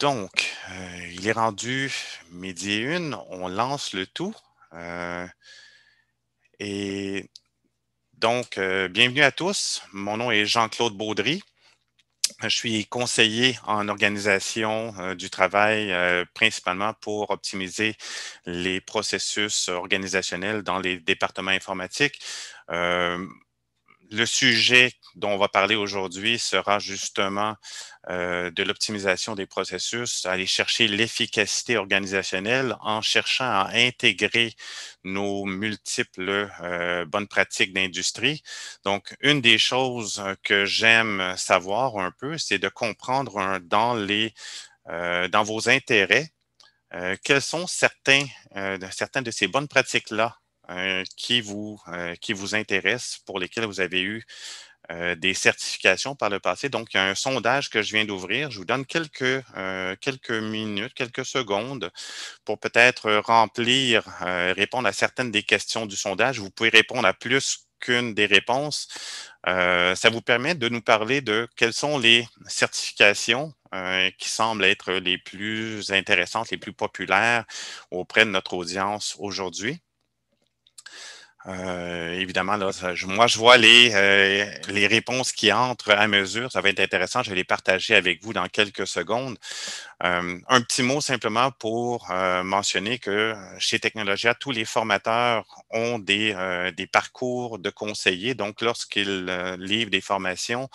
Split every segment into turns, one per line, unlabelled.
Donc, euh, il est rendu midi et une, on lance le tout. Euh, et donc, euh, bienvenue à tous. Mon nom est Jean-Claude Baudry. Je suis conseiller en organisation du travail, principalement pour optimiser les processus organisationnels dans les départements informatiques le sujet dont on va parler aujourd'hui sera justement euh, de l'optimisation des processus, aller chercher l'efficacité organisationnelle en cherchant à intégrer nos multiples euh, bonnes pratiques d'industrie. Donc, une des choses que j'aime savoir un peu, c'est de comprendre dans, les, euh, dans vos intérêts quels sont certains, certains de ces bonnes pratiques-là euh, qui, vous, euh, qui vous intéressent, pour lesquels vous avez eu euh, des certifications par le passé. Donc, il y a un sondage que je viens d'ouvrir. Je vous donne quelques, quelques minutes, quelques secondes pour peut-être remplir, répondre à certaines des questions du sondage. Vous pouvez répondre à plus qu'une des réponses. ça vous permet de nous parler de quelles sont les certifications qui semblent être les plus intéressantes, les plus populaires auprès de notre audience aujourd'hui. Euh, évidemment, là, moi, je vois les, euh, les réponses qui entrent à mesure. Ça va être intéressant. Je vais les partager avec vous dans quelques secondes. Euh, un petit mot simplement pour mentionner que chez Technologia, tous les formateurs ont des, des parcours de conseillers. Donc, lorsqu'ils livrent des formations,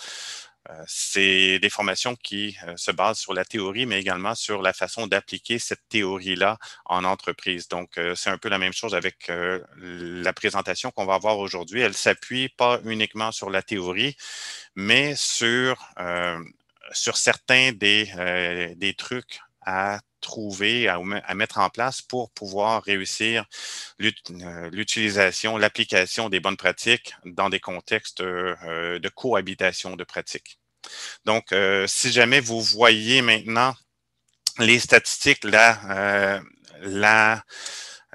euh, c'est des formations qui euh, se basent sur la théorie, mais également sur la façon d'appliquer cette théorie-là en entreprise. Donc, euh, c'est un peu la même chose avec la présentation qu'on va avoir aujourd'hui. Elle s'appuie pas uniquement sur la théorie, mais sur, sur certains des, des trucs à trouver, à, mettre en place pour pouvoir réussir euh, l'utilisation, l'application des bonnes pratiques dans des contextes euh, de cohabitation de pratiques. Donc, euh, si jamais vous voyez maintenant les statistiques, la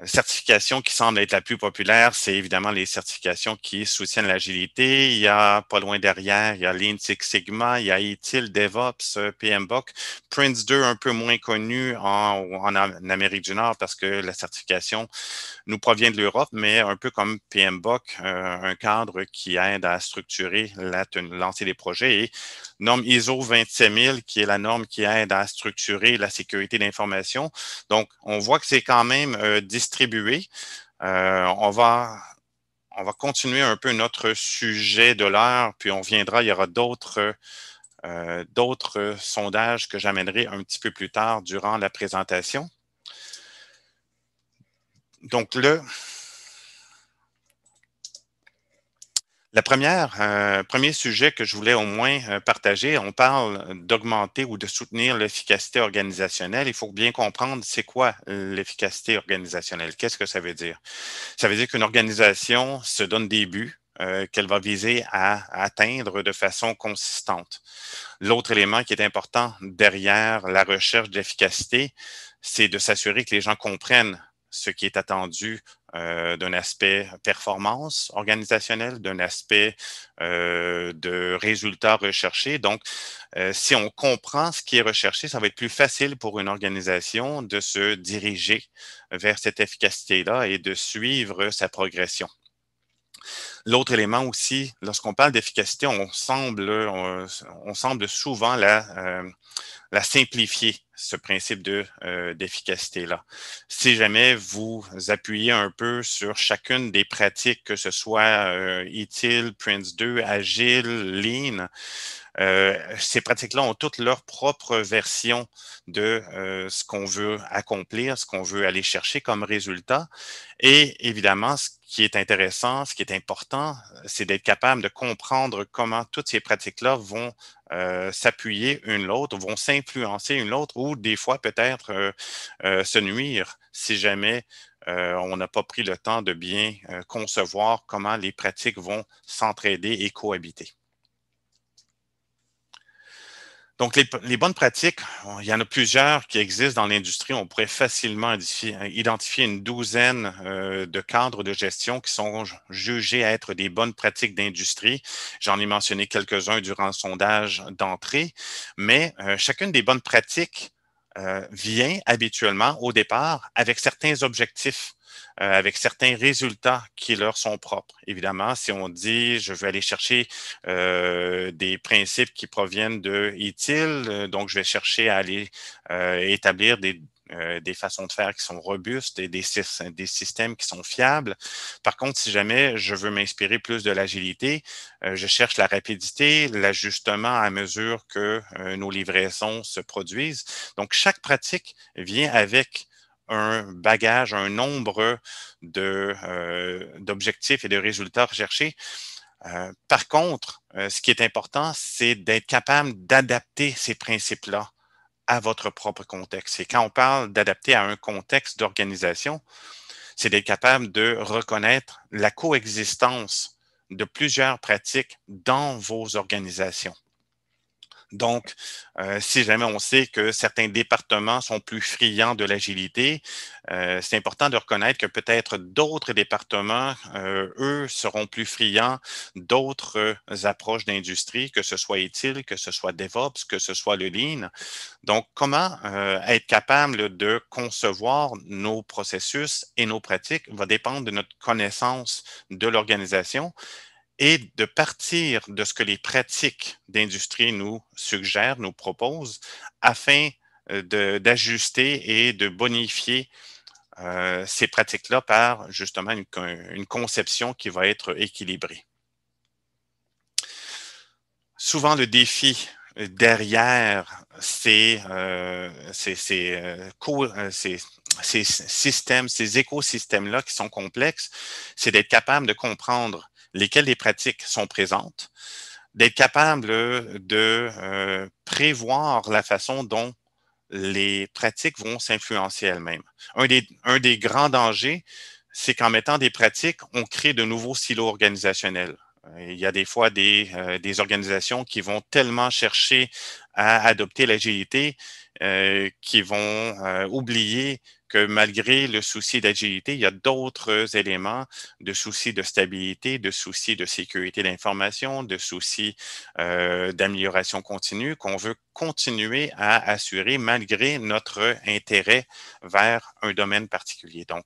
Certification qui semble être la plus populaire, c'est évidemment les certifications qui soutiennent l'agilité. Il y a pas loin derrière, il y a Lean Six Sigma, il y a ITIL, DevOps, euh, PMBOK, Prince 2 un peu moins connu en, Amérique du Nord parce que la certification nous provient de l'Europe, mais un peu comme PMBOK, euh, un cadre qui aide à structurer la lancer des projets et norme ISO 27000 qui est la norme qui aide à structurer la sécurité d'information. Donc, on voit que c'est quand même euh, euh, on va on va continuer un peu notre sujet de l'heure, puis on viendra, il y aura d'autres euh, d'autres sondages que j'amènerai un petit peu plus tard durant la présentation. Donc là, La première, euh, premier sujet que je voulais au moins euh, partager, on parle d'augmenter ou de soutenir l'efficacité organisationnelle. Il faut bien comprendre c'est quoi l'efficacité organisationnelle. Qu'est-ce que ça veut dire? Ça veut dire qu'une organisation se donne des buts, euh, qu'elle va viser à, atteindre de façon consistante. L'autre élément qui est important derrière la recherche d'efficacité, c'est de s'assurer que les gens comprennent ce qui est attendu euh, d'un aspect performance organisationnelle, d'un aspect euh, de résultats recherchés. Donc, euh, si on comprend ce qui est recherché, ça va être plus facile pour une organisation de se diriger vers cette efficacité-là et de suivre sa progression. L'autre élément aussi, lorsqu'on parle d'efficacité, on semble, on, semble souvent la simplifier ce principe de, euh, d'efficacité-là. Si jamais vous appuyez un peu sur chacune des pratiques, que ce soit euh, ITIL, Prince 2, Agile, Lean, euh, ces pratiques-là ont toutes leur propre version de euh, ce qu'on veut accomplir, ce qu'on veut aller chercher comme résultat. Et évidemment, ce qui est intéressant, ce qui est important, c'est d'être capable de comprendre comment toutes ces pratiques-là vont euh, s'appuyer une l'autre, vont s'influencer une l'autre ou des fois peut-être euh, euh, se nuire si jamais on n'a pas pris le temps de bien concevoir comment les pratiques vont s'entraider et cohabiter. Donc, les, bonnes pratiques, il y en a plusieurs qui existent dans l'industrie. On pourrait facilement identifier une douzaine euh, de cadres de gestion qui sont jugés à être des bonnes pratiques d'industrie. J'en ai mentionné quelques-uns durant le sondage d'entrée, mais euh, chacune des bonnes pratiques euh, vient habituellement au départ avec certains objectifs euh, avec certains résultats qui leur sont propres. Évidemment, si on dit je veux aller chercher euh, des principes qui proviennent de ITIL, euh, donc je vais chercher à aller établir des des façons de faire qui sont robustes et des, des, systèmes qui sont fiables. Par contre, si jamais je veux m'inspirer plus de l'agilité, je cherche la rapidité, l'ajustement à mesure que nos livraisons se produisent. Donc, chaque pratique vient avec un bagage, un nombre euh, d'objectifs et de résultats recherchés. Euh, par contre, euh, ce qui est important, c'est d'être capable d'adapter ces principes-là à votre propre contexte. Et quand on parle d'adapter à un contexte d'organisation, c'est d'être capable de reconnaître la coexistence de plusieurs pratiques dans vos organisations. Donc, euh, si jamais on sait que certains départements sont plus friands de l'agilité, euh, c'est important de reconnaître que peut-être d'autres départements, euh, eux, seront plus friands d'autres approches d'industrie, que ce soit utile que ce soit DevOps, que ce soit le Lean. Donc, comment être capable de concevoir nos processus et nos pratiques va dépendre de notre connaissance de l'organisation et de partir de ce que les pratiques d'industrie nous suggèrent, nous proposent, afin euh, d'ajuster et de bonifier euh, ces pratiques-là par justement une, conception qui va être équilibrée. Souvent, le défi euh, derrière ces, ces systèmes, ces écosystèmes-là qui sont complexes, c'est d'être capable de comprendre lesquelles les pratiques sont présentes, d'être capable euh, de euh, prévoir la façon dont les pratiques vont s'influencer elles-mêmes. Un des, grands dangers, c'est qu'en mettant des pratiques, on crée de nouveaux silos organisationnels. Euh, il y a des fois des, organisations qui vont tellement chercher à adopter l'agilité qui vont oublier malgré le souci d'agilité, il y a d'autres éléments de souci de stabilité, de souci de sécurité d'information, de souci euh, d'amélioration continue qu'on veut continuer à assurer malgré notre intérêt vers un domaine particulier. Donc,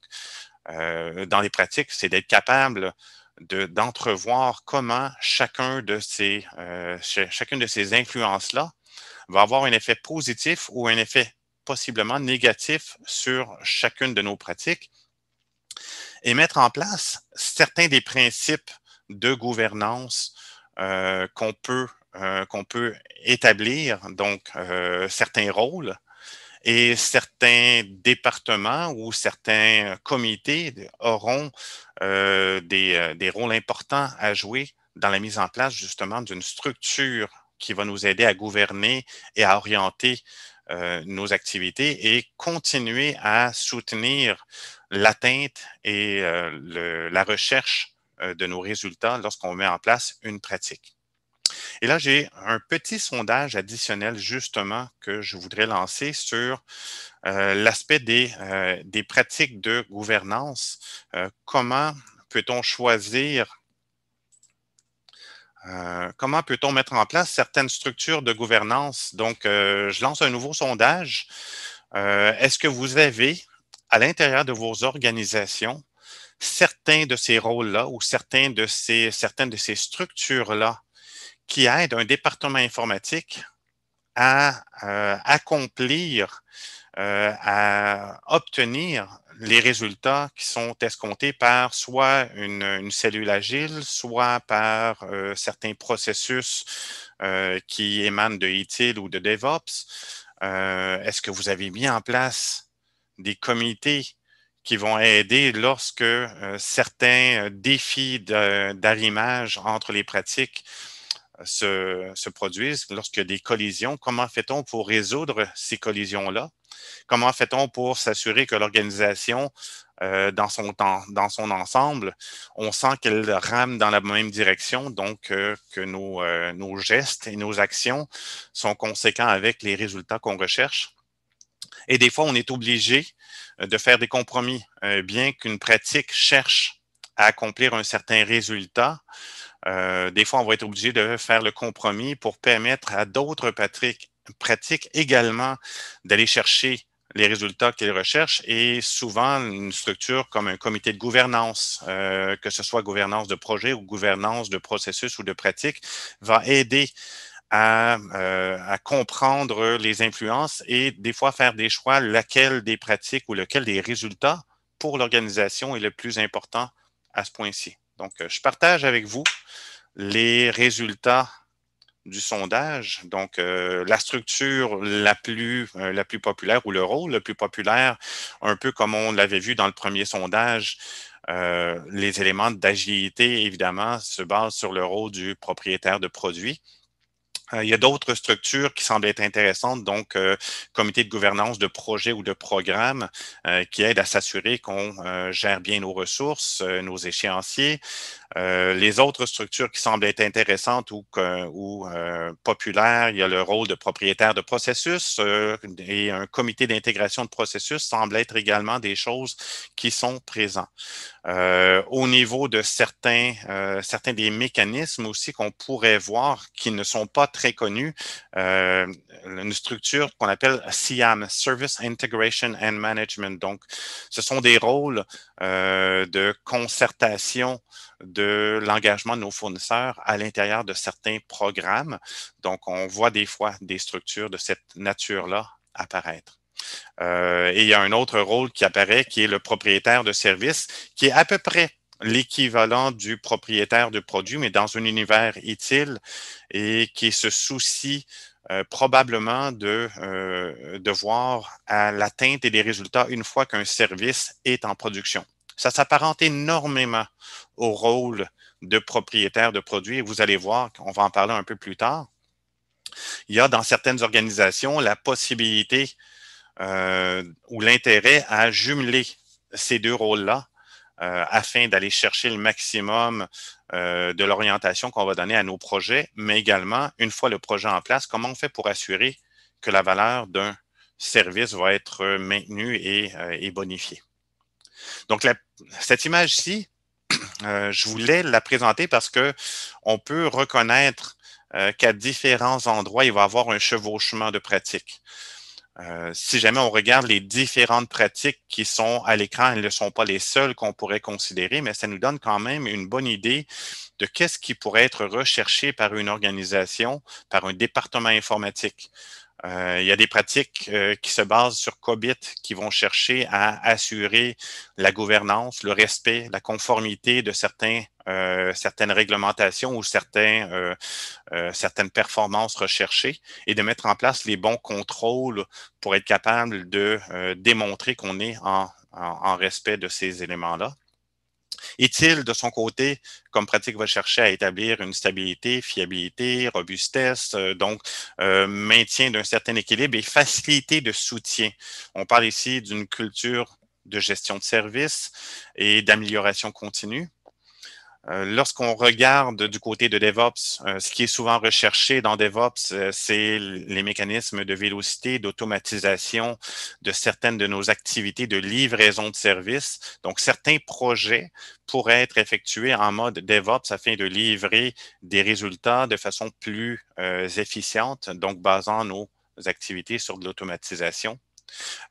euh, dans les pratiques, c'est d'être capable d'entrevoir comment chacun de ces, euh, chacune de ces influences-là va avoir un effet positif ou un effet possiblement négatif sur chacune de nos pratiques et mettre en place certains des principes de gouvernance euh, qu'on peut, euh, qu'on peut établir, donc euh, certains rôles et certains départements ou certains comités auront des, des rôles importants à jouer dans la mise en place justement d'une structure qui va nous aider à gouverner et à orienter euh, nos activités et continuer à soutenir l'atteinte et euh, la recherche euh, de nos résultats lorsqu'on met en place une pratique. Et là, j'ai un petit sondage additionnel justement que je voudrais lancer sur l'aspect des, des, pratiques de gouvernance. comment peut-on choisir euh, comment peut-on mettre en place certaines structures de gouvernance? Donc, euh, je lance un nouveau sondage. Euh, est-ce que vous avez, à l'intérieur de vos organisations, certains de ces rôles-là ou certains de ces, certaines de ces structures-là qui aident un département informatique à accomplir, à obtenir les résultats qui sont escomptés par soit une, cellule agile, soit par euh, certains processus euh, qui émanent de ITIL ou de DevOps. Euh, est-ce que vous avez mis en place des comités qui vont aider lorsque certains défis d'arrimage entre les pratiques se, produisent lorsque des collisions. Comment fait-on pour résoudre ces collisions-là? Comment fait-on pour s'assurer que l'organisation, euh, dans, son, ensemble, on sent qu'elle rame dans la même direction, donc euh, que euh, nos gestes et nos actions sont conséquents avec les résultats qu'on recherche? Et des fois, on est obligé de faire des compromis, bien qu'une pratique cherche à accomplir un certain résultat, euh, des fois, on va être obligé de faire le compromis pour permettre à d'autres pratiques également d'aller chercher les résultats qu'elles recherchent et souvent une structure comme un comité de gouvernance, euh, que ce soit gouvernance de projet ou gouvernance de processus ou de pratique, va aider à, euh, à, comprendre les influences et des fois faire des choix laquelle des pratiques ou lequel des résultats pour l'organisation est le plus important à ce point-ci. Donc, euh, je partage avec vous les résultats du sondage. Donc, euh, la structure euh, la plus, populaire ou le rôle le plus populaire, un peu comme on l'avait vu dans le premier sondage, les éléments d'agilité, évidemment, se basent sur le rôle du propriétaire de produit euh, il y a d'autres structures qui semblent être intéressantes, donc euh, comité de gouvernance de projets ou de programmes euh, qui aident à s'assurer qu'on gère bien nos ressources, nos échéanciers. Euh, les autres structures qui semblent être intéressantes ou, euh, populaires, il y a le rôle de propriétaire de processus euh, et un comité d'intégration de processus semble être également des choses qui sont présentes. au niveau de certains, certains des mécanismes aussi qu'on pourrait voir qui ne sont pas très connus, une structure qu'on appelle SIAM, Service Integration and Management. Donc, ce sont des rôles de concertation de l'engagement de nos fournisseurs à l'intérieur de certains programmes. Donc, on voit des fois des structures de cette nature-là apparaître. Euh, et il y a un autre rôle qui apparaît, qui est le propriétaire de service, qui est à peu près l'équivalent du propriétaire de produit, mais dans un univers utile et qui se soucie euh, probablement de, euh, devoir voir à l'atteinte et des résultats une fois qu'un service est en production. Ça s'apparente énormément au rôle de propriétaire de produits. vous allez voir, on va en parler un peu plus tard. Il y a dans certaines organisations la possibilité euh, ou l'intérêt à jumeler ces deux rôles-là euh, afin d'aller chercher le maximum euh, de l'orientation qu'on va donner à nos projets, mais également, une fois le projet en place, comment on fait pour assurer que la valeur d'un service va être maintenue et, et bonifiée. Donc, cette image-ci, euh, je voulais la présenter parce que on peut reconnaître euh, qu'à différents endroits, il va y avoir un chevauchement de pratiques. Euh, si jamais on regarde les différentes pratiques qui sont à l'écran, elles ne sont pas les seules qu'on pourrait considérer, mais ça nous donne quand même une bonne idée de qu'est-ce qui pourrait être recherché par une organisation, par un département informatique. Euh, il y a des pratiques euh, qui se basent sur COBIT qui vont chercher à assurer la gouvernance, le respect, la conformité de certains, euh, certaines réglementations ou certaines performances recherchées et de mettre en place les bons contrôles pour être capable de démontrer qu'on est en respect de ces éléments-là. Est-il, de son côté, comme pratique, va chercher à établir une stabilité, fiabilité, robustesse, euh, donc euh, maintien d'un certain équilibre et facilité de soutien. On parle ici d'une culture de gestion de service et d'amélioration continue. Euh, lorsqu'on regarde du côté de DevOps, euh, ce qui est souvent recherché dans DevOps, euh, c'est les mécanismes de vélocité, d'automatisation de certaines de nos activités de livraison de services. Donc, certains projets pourraient être effectués en mode DevOps afin de livrer des résultats de façon plus efficiente, donc basant nos activités sur de l'automatisation.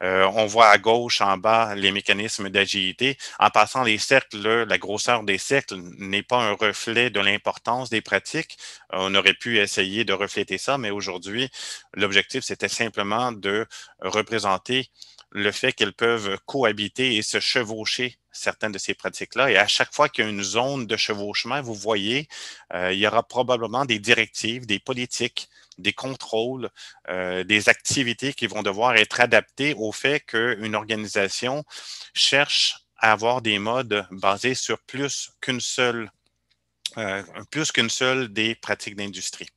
Euh, on voit à gauche, en bas, les mécanismes d'agilité. En passant les cercles, la grosseur des cercles n'est pas un reflet de l'importance des pratiques. On aurait pu essayer de refléter ça, mais aujourd'hui, l'objectif, c'était simplement de représenter le fait qu'elles peuvent cohabiter et se chevaucher certaines de ces pratiques-là. Et à chaque fois qu'il y a une zone de chevauchement, vous voyez, euh, il y aura probablement des directives, des politiques, des contrôles, euh, des activités qui vont devoir être adaptées au fait qu'une organisation cherche à avoir des modes basés sur plus qu'une seule, euh, plus qu'une seule des pratiques d'industrie.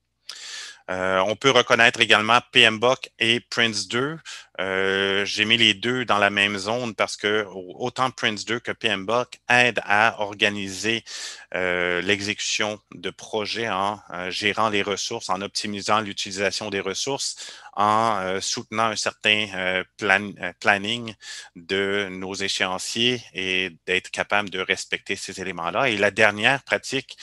Euh, on peut reconnaître également PMBOK et Prince 2. Euh, j'ai mis les deux dans la même zone parce que autant Prince 2 que PMBOK aident à organiser euh, l'exécution de projets en gérant les ressources, en optimisant l'utilisation des ressources, en euh, soutenant un certain euh, euh, planning de nos échéanciers et d'être capable de respecter ces éléments-là. Et la dernière pratique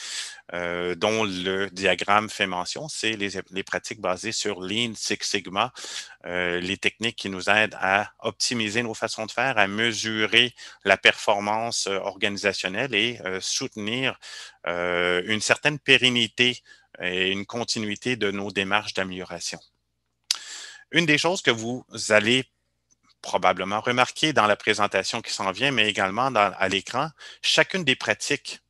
dont le diagramme fait mention, c'est les, pratiques basées sur Lean Six Sigma, les techniques qui nous aident à optimiser nos façons de faire, à mesurer la performance organisationnelle et soutenir une certaine pérennité et une continuité de nos démarches d'amélioration. Une des choses que vous allez probablement remarquer dans la présentation qui s'en vient, mais également à l'écran, chacune des pratiques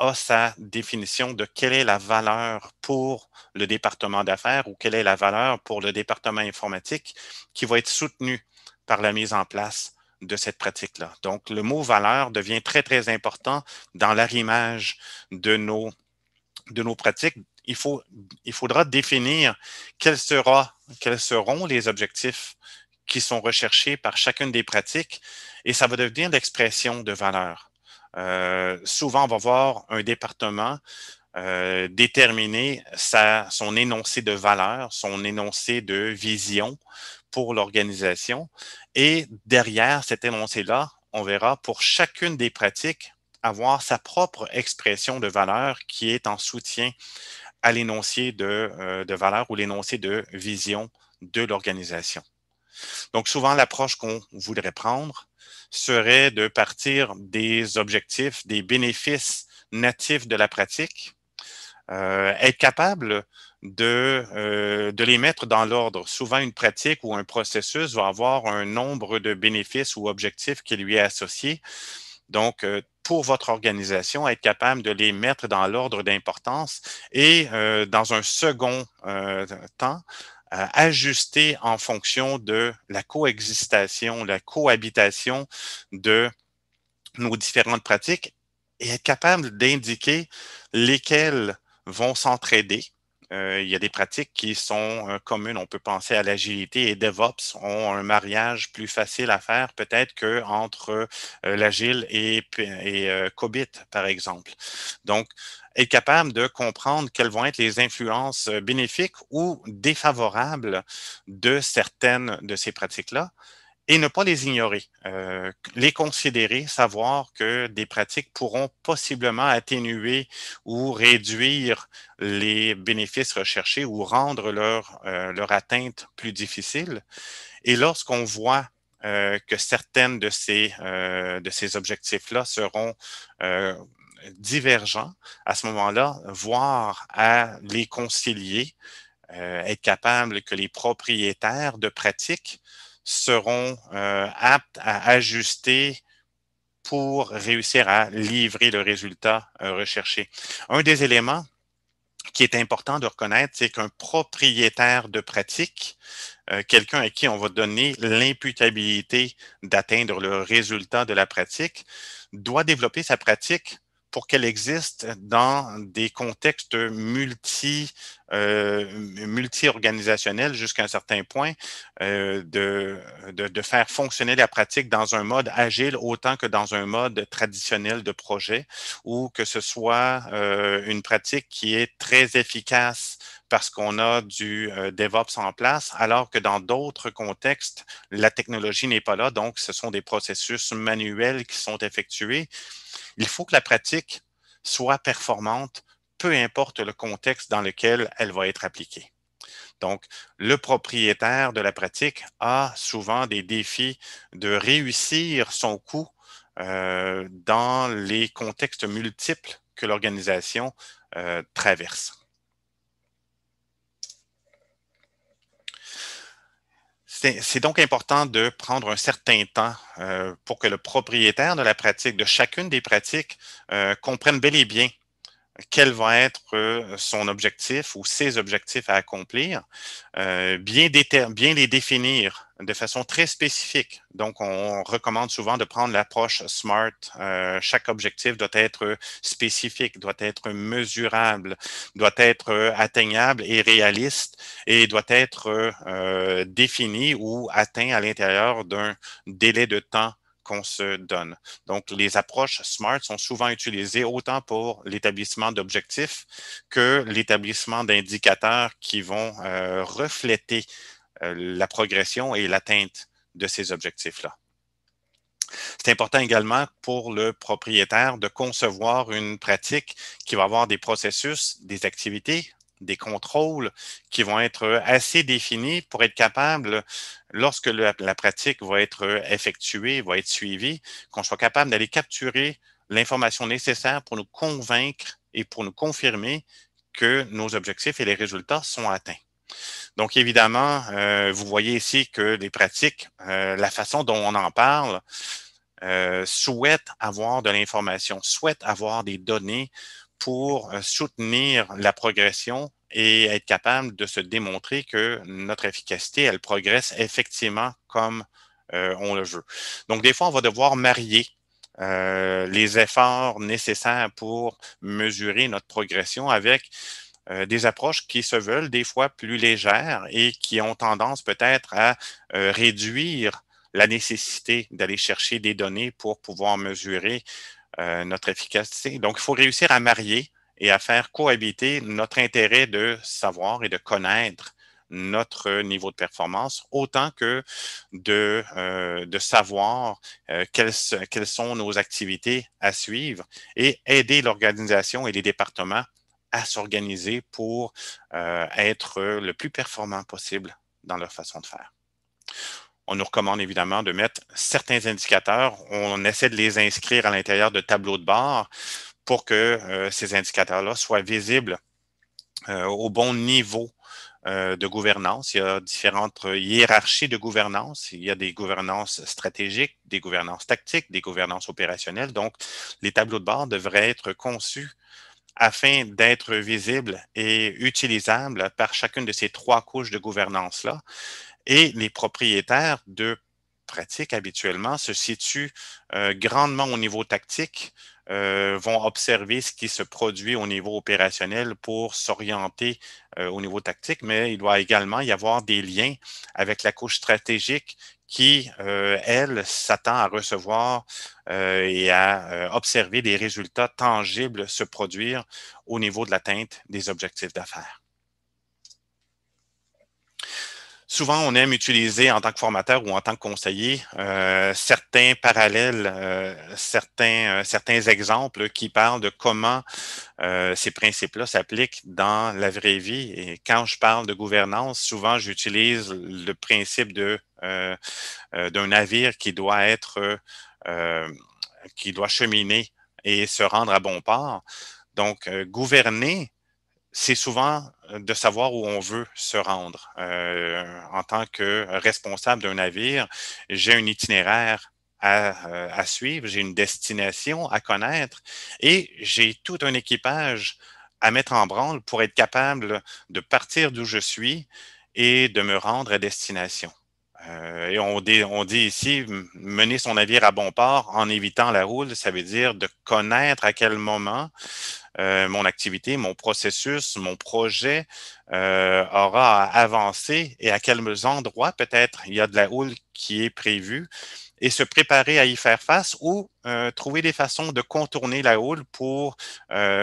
a sa définition de quelle est la valeur pour le département d'affaires ou quelle est la valeur pour le département informatique qui va être soutenu par la mise en place de cette pratique-là. Donc, le mot valeur devient très, très important dans l'arrimage de nos, de nos pratiques il, faut, il faudra définir quels, seront les objectifs qui sont recherchés par chacune des pratiques et ça va devenir l'expression de valeur. Euh, souvent, on va voir un département euh, déterminer son énoncé de valeur, son énoncé de vision pour l'organisation. Et derrière cet énoncé-là, on verra pour chacune des pratiques avoir sa propre expression de valeur qui est en soutien à l'énoncé euh, de, valeur ou l'énoncé de vision de l'organisation. Donc, souvent, l'approche qu'on voudrait prendre serait de partir des objectifs, des bénéfices natifs de la pratique, euh, être capable de, euh, de les mettre dans l'ordre. Souvent, une pratique ou un processus va avoir un nombre de bénéfices ou objectifs qui lui est associé, donc, euh, pour votre organisation, être capable de les mettre dans l'ordre d'importance et euh, dans un second euh, temps, ajuster en fonction de la coexistation, la cohabitation de nos différentes pratiques et être capable d'indiquer lesquelles vont s'entraider, euh, il y a des pratiques qui sont euh, communes. On peut penser à l'agilité et DevOps ont un mariage plus facile à faire peut-être qu'entre euh, l'agile et, et Cobit, par exemple. Donc, être capable de comprendre quelles vont être les influences bénéfiques ou défavorables de certaines de ces pratiques-là et ne pas les ignorer, euh, les considérer, savoir que des pratiques pourront possiblement atténuer ou réduire les bénéfices recherchés ou rendre leur, euh, leur atteinte plus difficile. Et lorsqu'on voit euh, que certaines de ces, euh, de ces objectifs-là seront euh, divergents, à ce moment-là, voir à les concilier, être capable que les propriétaires de pratiques seront euh, aptes à ajuster pour réussir à livrer le résultat euh, recherché. Un des éléments qui est important de reconnaître, c'est qu'un propriétaire de pratique, euh, quelqu'un à qui on va donner l'imputabilité d'atteindre le résultat de la pratique, doit développer sa pratique pour qu'elle existe dans des contextes multi, euh, multi-organisationnels jusqu'à un certain point, euh, de, de, de, faire fonctionner la pratique dans un mode agile autant que dans un mode traditionnel de projet, ou que ce soit euh, une pratique qui est très efficace parce qu'on a du euh, DevOps en place, alors que dans d'autres contextes, la technologie n'est pas là, donc ce sont des processus manuels qui sont effectués. Il faut que la pratique soit performante, peu importe le contexte dans lequel elle va être appliquée. Donc, le propriétaire de la pratique a souvent des défis de réussir son coût euh, dans les contextes multiples que l'organisation euh, traverse. C'est donc important de prendre un certain temps euh, pour que le propriétaire de la pratique, de chacune des pratiques, euh, comprenne bel et bien quel va être euh, son objectif ou ses objectifs à accomplir, euh, bien, bien, les définir de façon très spécifique. Donc, on recommande souvent de prendre l'approche SMART. Euh, chaque objectif doit être spécifique, doit être mesurable, doit être euh, atteignable et réaliste et doit être défini ou atteint à l'intérieur d'un délai de temps qu'on se donne. Donc, les approches SMART sont souvent utilisées autant pour l'établissement d'objectifs que l'établissement d'indicateurs qui vont euh, refléter euh, la progression et l'atteinte de ces objectifs-là. C'est important également pour le propriétaire de concevoir une pratique qui va avoir des processus, des activités, des contrôles qui vont être euh, assez définis pour être capable, lorsque la pratique va être euh, effectuée, va être suivie, qu'on soit capable d'aller capturer l'information nécessaire pour nous convaincre et pour nous confirmer que nos objectifs et les résultats sont atteints. Donc, évidemment, euh, vous voyez ici que les pratiques, la façon dont on en parle, souhaitent avoir de l'information, souhaitent avoir des données, pour euh, soutenir la progression et être capable de se démontrer que notre efficacité, elle progresse effectivement comme euh, on le veut. Donc, des fois, on va devoir marier euh, les efforts nécessaires pour mesurer notre progression avec des approches qui se veulent des fois plus légères et qui ont tendance peut-être à réduire la nécessité d'aller chercher des données pour pouvoir mesurer euh, notre efficacité. Donc, il faut réussir à marier et à faire cohabiter notre intérêt de savoir et de connaître notre niveau de performance, autant que de, euh, savoir euh, quelles, sont nos activités à suivre et aider l'organisation et les départements à s'organiser pour être le plus performant possible dans leur façon de faire on nous recommande évidemment de mettre certains indicateurs. On essaie de les inscrire à l'intérieur de tableaux de bord pour que euh, ces indicateurs-là soient visibles euh, au bon niveau euh, de gouvernance. Il y a différentes hiérarchies de gouvernance. Il y a des gouvernances stratégiques, des gouvernances tactiques, des gouvernances opérationnelles. Donc, les tableaux de bord devraient être conçus afin d'être visibles et utilisables par chacune de ces trois couches de gouvernance-là. Et les propriétaires de pratiques habituellement se situent euh, grandement au niveau tactique, euh, vont observer ce qui se produit au niveau opérationnel pour s'orienter euh, au niveau tactique, mais il doit également y avoir des liens avec la couche stratégique qui, elle, s'attend à recevoir et à observer des résultats tangibles se produire au niveau de l'atteinte des objectifs d'affaires. Souvent, on aime utiliser en tant que formateur ou en tant que conseiller euh, certains parallèles, euh, certains, euh, certains exemples qui parlent de comment ces principes-là s'appliquent dans la vraie vie. Et quand je parle de gouvernance, souvent, j'utilise le principe de, d'un navire qui doit être, qui doit cheminer et se rendre à bon port. Donc, gouverner, c'est souvent euh, de savoir où on veut se rendre. Euh, en tant que responsable d'un navire, j'ai un itinéraire euh, à, suivre, j'ai une destination à connaître et j'ai tout un équipage à mettre en branle pour être capable de partir d'où je suis et de me rendre à destination. et on dit, on dit ici, mener son navire à bon port en évitant la roule, ça veut dire de connaître à quel moment euh, mon activité, mon processus, mon projet euh, aura avancé et à quels endroits peut-être il y a de la houle qui est prévue et se préparer à y faire face ou euh, trouver des façons de contourner la houle pour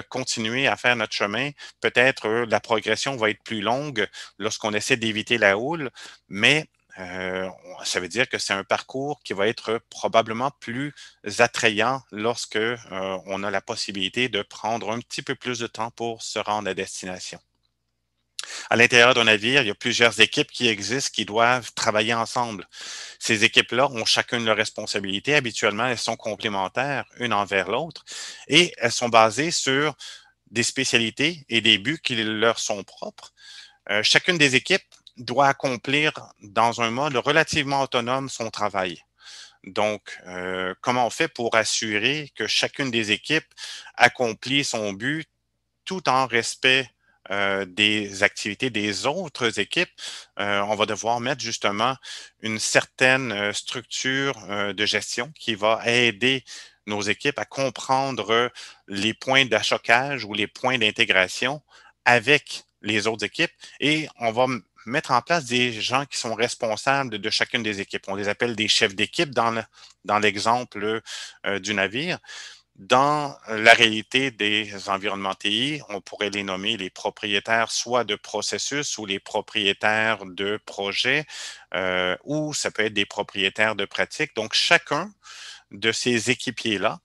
continuer à faire notre chemin. Peut-être la progression va être plus longue lorsqu'on essaie d'éviter la houle, mais euh, ça veut dire que c'est un parcours qui va être probablement plus attrayant lorsque euh, on a la possibilité de prendre un petit peu plus de temps pour se rendre à destination. À l'intérieur d'un navire, il y a plusieurs équipes qui existent, qui doivent travailler ensemble. Ces équipes-là ont chacune leurs responsabilités. Habituellement, elles sont complémentaires une envers l'autre et elles sont basées sur des spécialités et des buts qui leur sont propres. Euh, chacune des équipes doit accomplir dans un mode relativement autonome son travail. Donc, euh, comment on fait pour assurer que chacune des équipes accomplit son but tout en respect euh, des activités des autres équipes, euh, on va devoir mettre justement une certaine structure de gestion qui va aider nos équipes à comprendre les points d'achoppage ou les points d'intégration avec les autres équipes et on va mettre en place des gens qui sont responsables de, chacune des équipes. On les appelle des chefs d'équipe dans l'exemple euh, du navire. Dans la réalité des environnements TI, on pourrait les nommer les propriétaires soit de processus ou les propriétaires de projets, euh, ou ça peut être des propriétaires de pratiques. Donc, chacun de ces équipiers-là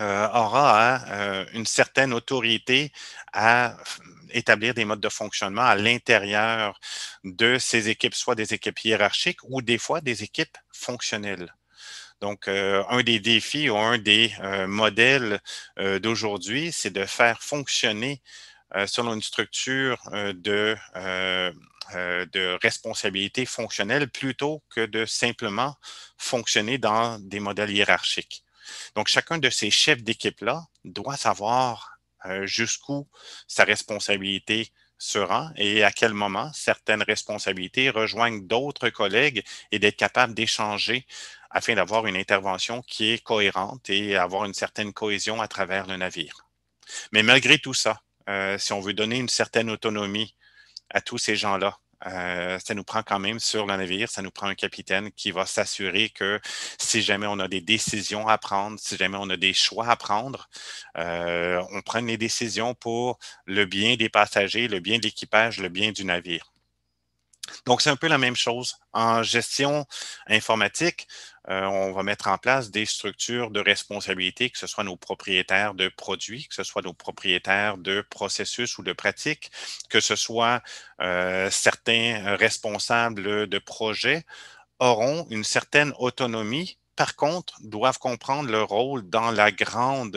euh, aura hein, euh, une certaine autorité à établir des modes de fonctionnement à l'intérieur de ces équipes, soit des équipes hiérarchiques ou des fois des équipes fonctionnelles. Donc, euh, un des défis ou un des modèles d'aujourd'hui, c'est de faire fonctionner selon une structure de, de responsabilité fonctionnelle plutôt que de simplement fonctionner dans des modèles hiérarchiques. Donc, chacun de ces chefs d'équipe-là doit savoir euh, jusqu'où sa responsabilité se rend et à quel moment certaines responsabilités rejoignent d'autres collègues et d'être capable d'échanger afin d'avoir une intervention qui est cohérente et avoir une certaine cohésion à travers le navire. Mais malgré tout ça, euh, si on veut donner une certaine autonomie à tous ces gens-là, euh, ça nous prend quand même sur le navire, ça nous prend un capitaine qui va s'assurer que si jamais on a des décisions à prendre, si jamais on a des choix à prendre, euh, on prenne les décisions pour le bien des passagers, le bien de l'équipage, le bien du navire. Donc, c'est un peu la même chose. En gestion informatique, euh, on va mettre en place des structures de responsabilité, que ce soit nos propriétaires de produits, que ce soit nos propriétaires de processus ou de pratiques, que ce soit euh, certains responsables de projets auront une certaine autonomie par contre, doivent comprendre leur rôle dans la grande,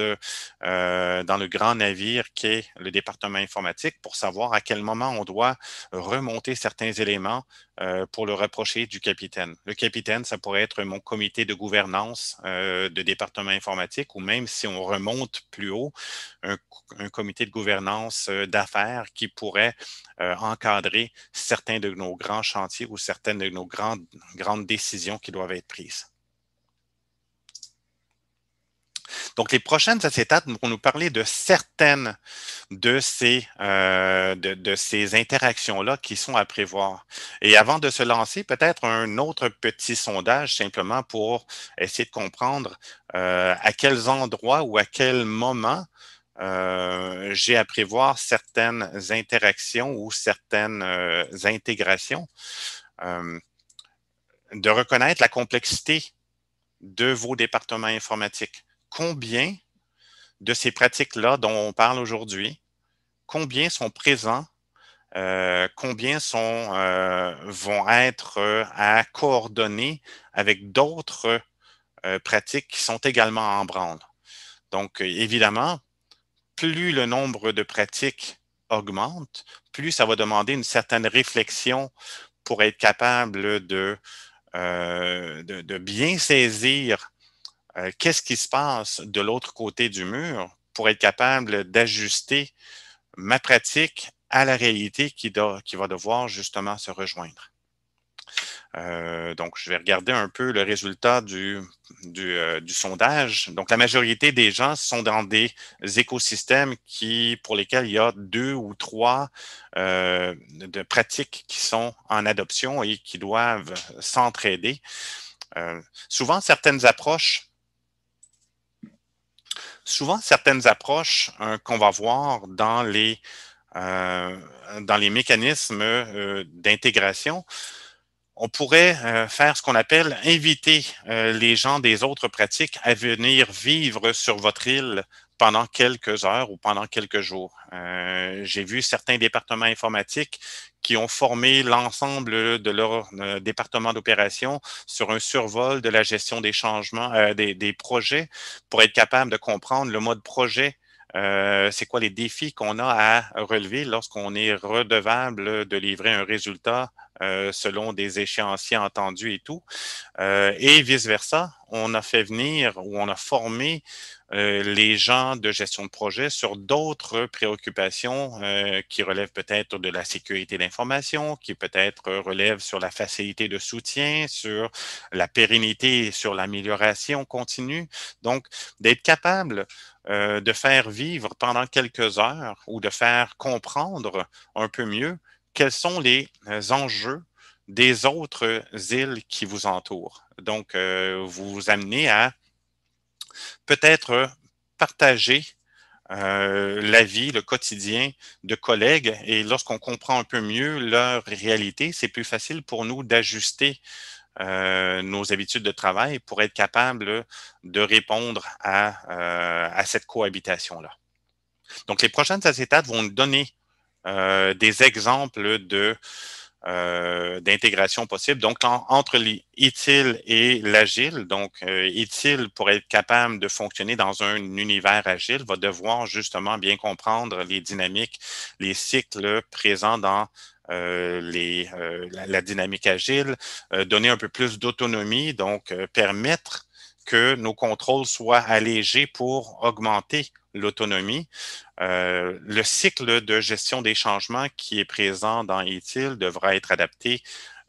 euh, dans le grand navire qu'est le département informatique pour savoir à quel moment on doit remonter certains éléments euh, pour le rapprocher du capitaine. Le capitaine, ça pourrait être mon comité de gouvernance euh, de département informatique ou même si on remonte plus haut, un, un comité de gouvernance d'affaires qui pourrait encadrer certains de nos grands chantiers ou certaines de nos grandes, grandes décisions qui doivent être prises. Donc, les prochaines acétates vont nous parler de certaines euh, de ces, interactions-là qui sont à prévoir. Et avant de se lancer, peut-être un autre petit sondage simplement pour essayer de comprendre euh, à quels endroits ou à quel moment euh, j'ai à prévoir certaines interactions ou certaines intégrations, de reconnaître la complexité de vos départements informatiques combien de ces pratiques-là dont on parle aujourd'hui, combien sont présents, euh, combien sont, euh, vont être euh, à coordonner avec d'autres pratiques qui sont également en branle. Donc, évidemment, plus le nombre de pratiques augmente, plus ça va demander une certaine réflexion pour être capable de, de, bien saisir euh, qu'est-ce qui se passe de l'autre côté du mur pour être capable d'ajuster ma pratique à la réalité qui, qui va devoir justement se rejoindre. Euh, donc, je vais regarder un peu le résultat du, euh, du, sondage. Donc, la majorité des gens sont dans des écosystèmes qui, pour lesquels il y a deux ou trois de pratiques qui sont en adoption et qui doivent s'entraider. souvent, certaines approches souvent certaines approches hein, qu'on va voir dans les, euh, dans les mécanismes euh, d'intégration, on pourrait euh, faire ce qu'on appelle inviter les gens des autres pratiques à venir vivre sur votre île pendant quelques heures ou pendant quelques jours. Euh, j'ai vu certains départements informatiques qui ont formé l'ensemble de leur euh, département d'opération sur un survol de la gestion des changements, euh, des, des, projets, pour être capable de comprendre le mode projet. c'est quoi les défis qu'on a à relever lorsqu'on est redevable de livrer un résultat euh, selon des échéanciers entendus et tout. Euh, et vice-versa, on a fait venir ou on a formé euh, les gens de gestion de projet sur d'autres préoccupations qui relèvent peut-être de la sécurité d'information, qui peut-être relèvent sur la facilité de soutien, sur la pérennité, sur l'amélioration continue. Donc, d'être capable de faire vivre pendant quelques heures ou de faire comprendre un peu mieux quels sont les euh, enjeux des autres euh, îles qui vous entourent. Donc, euh, vous vous amenez à peut-être partager la vie, le quotidien de collègues. Et lorsqu'on comprend un peu mieux leur réalité, c'est plus facile pour nous d'ajuster nos habitudes de travail pour être capable de répondre à, à cette cohabitation-là. Donc, les prochaines étapes vont nous donner euh, des exemples de euh, d'intégration possible. Donc, entre l'ITIL et l'agile, donc euh, ITIL, pour être capable de fonctionner dans un univers agile, va devoir justement bien comprendre les dynamiques, les cycles présents dans la, dynamique agile, donner un peu plus d'autonomie, donc permettre que nos contrôles soient allégés pour augmenter l'autonomie, euh, le cycle de gestion des changements qui est présent dans ETIL devra être adapté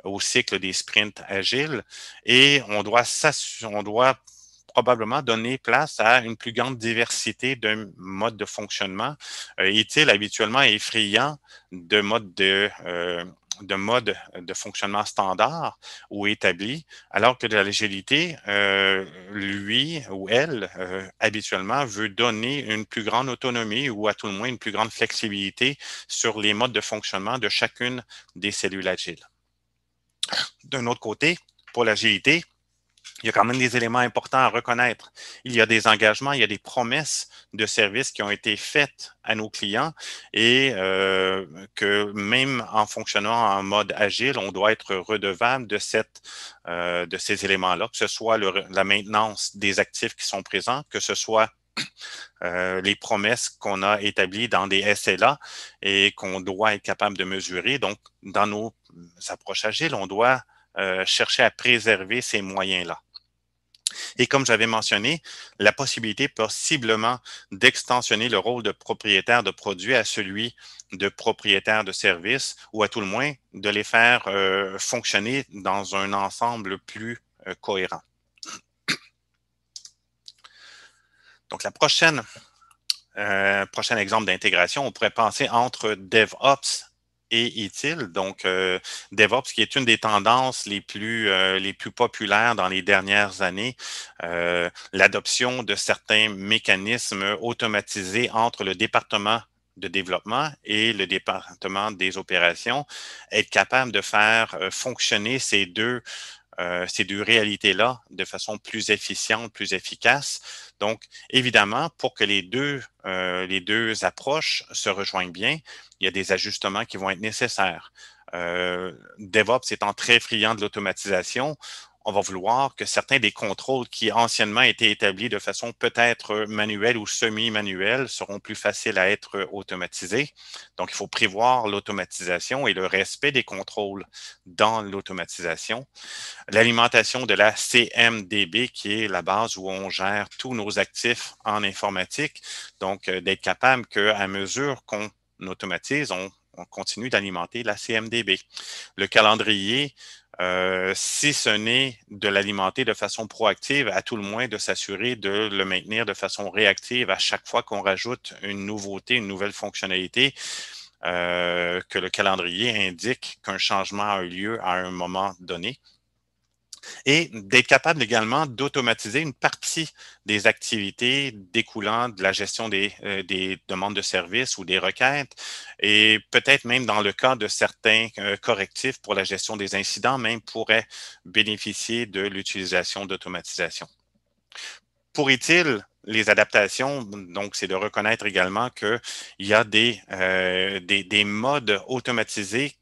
au cycle des sprints agiles et on doit, on doit probablement donner place à une plus grande diversité de modes de fonctionnement. Euh, e habituellement est de modes de... Euh, de mode de fonctionnement standard ou établi, alors que la légalité, euh, lui ou elle, euh, habituellement, veut donner une plus grande autonomie ou à tout le moins une plus grande flexibilité sur les modes de fonctionnement de chacune des cellules agiles. D'un autre côté, pour l'agilité, il y a quand même des éléments importants à reconnaître. Il y a des engagements, il y a des promesses de services qui ont été faites à nos clients et euh, que même en fonctionnant en mode agile, on doit être redevable de, euh, ces éléments-là, que ce soit la maintenance des actifs qui sont présents, que ce soit euh, les promesses qu'on a établies dans des SLA et qu'on doit être capable de mesurer. Donc, dans nos approches agiles, on doit chercher à préserver ces moyens-là. Et comme j'avais mentionné, la possibilité possiblement d'extensionner le rôle de propriétaire de produits à celui de propriétaire de services ou à tout le moins de les faire euh, fonctionner dans un ensemble plus euh, cohérent. Donc la prochaine, euh, prochain exemple d'intégration, on pourrait penser entre DevOps et est-il donc euh, DevOps, qui est une des tendances les plus, euh, les plus populaires dans les dernières années, euh, l'adoption de certains mécanismes automatisés entre le département de développement et le département des opérations, être capable de faire fonctionner ces deux euh, ces deux réalités-là de façon plus efficiente, plus efficace. Donc, évidemment, pour que les deux, euh, les deux approches se rejoignent bien, il y a des ajustements qui vont être nécessaires. Euh, DevOps étant très friand de l'automatisation, on va vouloir que certains des contrôles qui anciennement étaient établis de façon peut-être euh, manuelle ou semi-manuelle seront plus faciles à être euh, automatisés. Donc, il faut prévoir l'automatisation et le respect des contrôles dans l'automatisation. L'alimentation de la CMDB, qui est la base où on gère tous nos actifs en informatique. Donc, euh, d'être capable qu'à mesure qu'on automatise, on on continue d'alimenter la CMDB. Le calendrier, euh, si ce n'est de l'alimenter de façon proactive, à tout le moins de s'assurer de le maintenir de façon réactive à chaque fois qu'on rajoute une nouveauté, une nouvelle fonctionnalité, euh, que le calendrier indique qu'un changement a eu lieu à un moment donné, et d'être capable également d'automatiser une partie des activités découlant de la gestion euh, des, demandes de services ou des requêtes et peut-être même dans le cas de certains euh, correctifs pour la gestion des incidents, même pourrait bénéficier de l'utilisation d'automatisation. Pourrait-il les adaptations, donc, c'est de reconnaître également qu'il y a des, euh, des, modes automatisés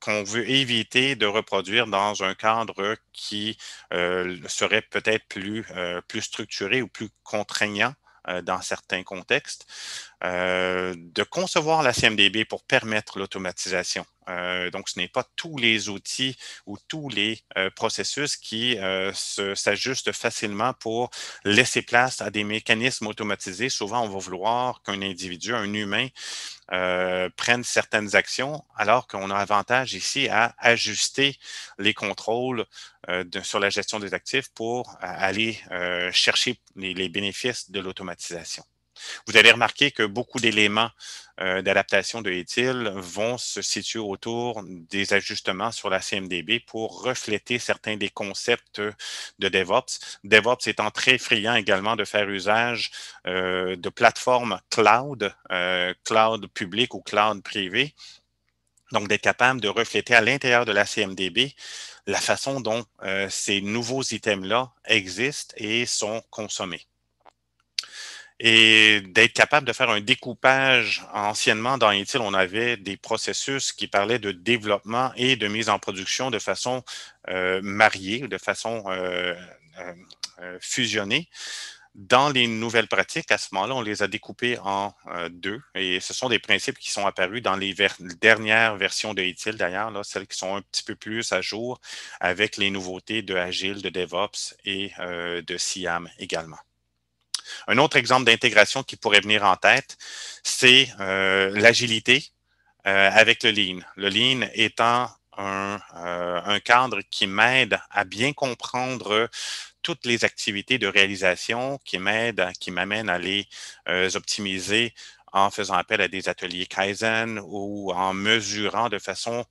qu'on veut éviter de reproduire dans un cadre qui euh, serait peut-être plus, euh, plus structuré ou plus contraignant euh, dans certains contextes. Euh, de concevoir la CMDB pour permettre l'automatisation. Euh, donc, ce n'est pas tous les outils ou tous les euh, processus qui s'ajustent facilement pour laisser place à des mécanismes automatisés. Souvent, on va vouloir qu'un individu, un humain, prenne certaines actions, alors qu'on a avantage ici à ajuster les contrôles sur la gestion des actifs pour aller chercher les bénéfices de l'automatisation. Vous allez remarquer que beaucoup d'éléments euh, d'adaptation de Ethyl vont se situer autour des ajustements sur la CMDB pour refléter certains des concepts de DevOps. DevOps étant très friand également de faire usage euh, de plateformes cloud, euh, cloud public ou cloud privé. Donc, d'être capable de refléter à l'intérieur de la CMDB la façon dont ces nouveaux items-là existent et sont consommés et d'être capable de faire un découpage. Anciennement, dans Ethyl, on avait des processus qui parlaient de développement et de mise en production de façon euh, mariée, de façon euh, euh, fusionnée. Dans les nouvelles pratiques, à ce moment-là, on les a découpées en deux. Et ce sont des principes qui sont apparus dans les dernières versions de Ethyl d'ailleurs, celles qui sont un petit peu plus à jour avec les nouveautés de Agile, de DevOps et de SIAM également. Un autre exemple d'intégration qui pourrait venir en tête, c'est euh, l'agilité euh, avec le lean. Le lean étant euh, un, cadre qui m'aide à bien comprendre toutes les activités de réalisation, qui m'aide, qui m'amène à les optimiser en faisant appel à des ateliers Kaizen ou en mesurant de façon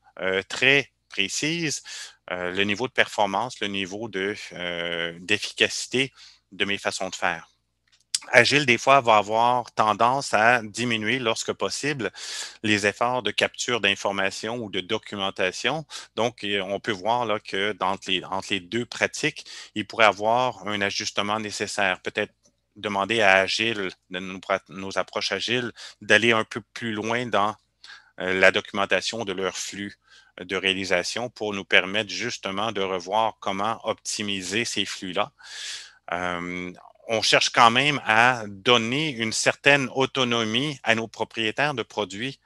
très précise le niveau de performance, le niveau d'efficacité de mes façons de faire. Agile, des fois, va avoir tendance à diminuer, lorsque possible, les efforts de capture d'informations ou de documentation. Donc, on peut voir là, que dans les, entre les deux pratiques, il pourrait avoir un ajustement nécessaire, peut-être demander à Agile, de nos, approches Agile, d'aller un peu plus loin dans euh, la documentation de leur flux de réalisation pour nous permettre justement de revoir comment optimiser ces flux-là. Euh, on cherche quand même à donner une certaine autonomie à nos propriétaires de produits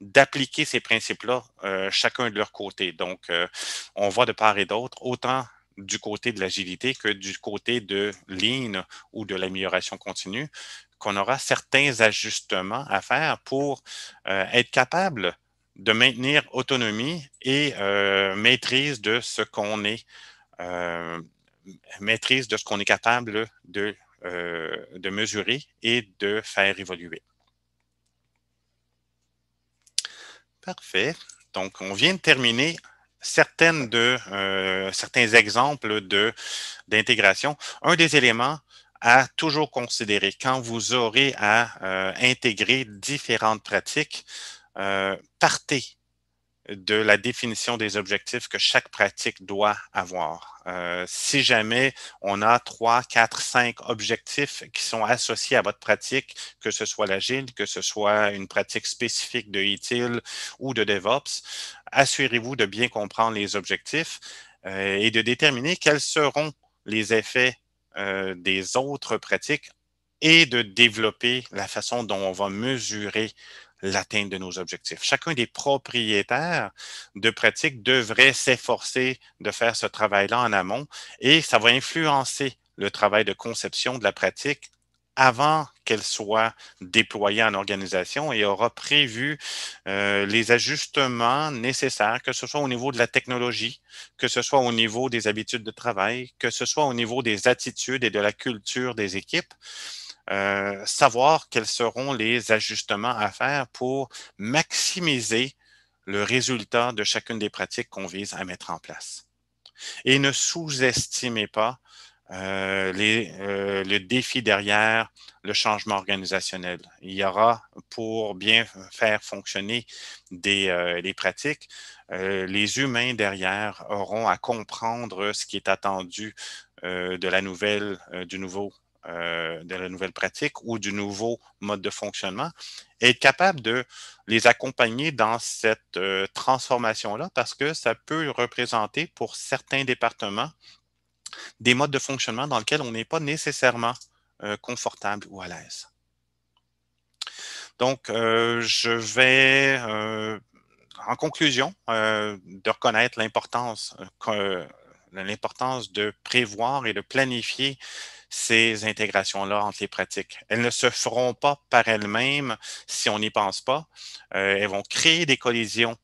d'appliquer ces principes-là euh, chacun de leur côté. Donc, euh, on voit de part et d'autre, autant du côté de l'agilité que du côté de Lean ou de l'amélioration continue, qu'on aura certains ajustements à faire pour euh, être capable de maintenir autonomie et maîtrise de ce qu'on est maîtrise de ce qu'on est capable de euh, de mesurer et de faire évoluer. Parfait. Donc, on vient de terminer certaines de, euh, certains exemples d'intégration. Un des éléments à toujours considérer quand vous aurez à euh, intégrer différentes pratiques, partez de la définition des objectifs que chaque pratique doit avoir. Euh, si jamais on a trois, quatre, cinq objectifs qui sont associés à votre pratique, que ce soit l'agile, que ce soit une pratique spécifique de ETIL ou de DevOps, assurez-vous de bien comprendre les objectifs euh, et de déterminer quels seront les effets euh, des autres pratiques et de développer la façon dont on va mesurer l'atteinte de nos objectifs. Chacun des propriétaires de pratiques devrait s'efforcer de faire ce travail-là en amont et ça va influencer le travail de conception de la pratique avant qu'elle soit déployée en organisation et aura prévu euh, les ajustements nécessaires, que ce soit au niveau de la technologie, que ce soit au niveau des habitudes de travail, que ce soit au niveau des attitudes et de la culture des équipes. Euh, savoir quels seront les ajustements à faire pour maximiser le résultat de chacune des pratiques qu'on vise à mettre en place. Et ne sous-estimez pas euh, les, euh, le défi derrière le changement organisationnel. Il y aura, pour bien faire fonctionner des, les pratiques, les humains derrière auront à comprendre ce qui est attendu de la nouvelle, du nouveau euh, de la nouvelle pratique ou du nouveau mode de fonctionnement, être capable de les accompagner dans cette euh, transformation-là parce que ça peut représenter pour certains départements des modes de fonctionnement dans lesquels on n'est pas nécessairement euh, confortable ou à l'aise. Donc, je vais, en conclusion, de reconnaître l'importance l'importance de prévoir et de planifier ces intégrations-là entre les pratiques. Elles ne se feront pas par elles-mêmes si on n'y pense pas. Euh, elles vont créer des collisions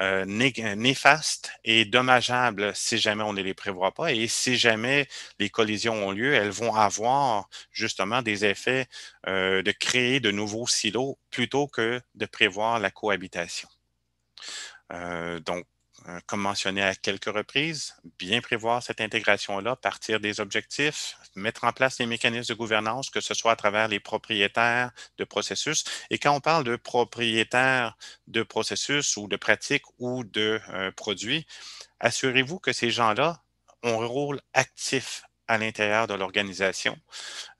euh, néfastes et dommageables si jamais on ne les prévoit pas. Et si jamais les collisions ont lieu, elles vont avoir justement des effets euh, de créer de nouveaux silos plutôt que de prévoir la cohabitation. donc, euh, comme mentionné à quelques reprises, bien prévoir cette intégration-là, partir des objectifs, mettre en place les mécanismes de gouvernance, que ce soit à travers les propriétaires de processus. Et quand on parle de propriétaires de processus ou de pratiques ou de euh, produits, assurez-vous que ces gens-là ont un rôle actif à l'intérieur de l'organisation.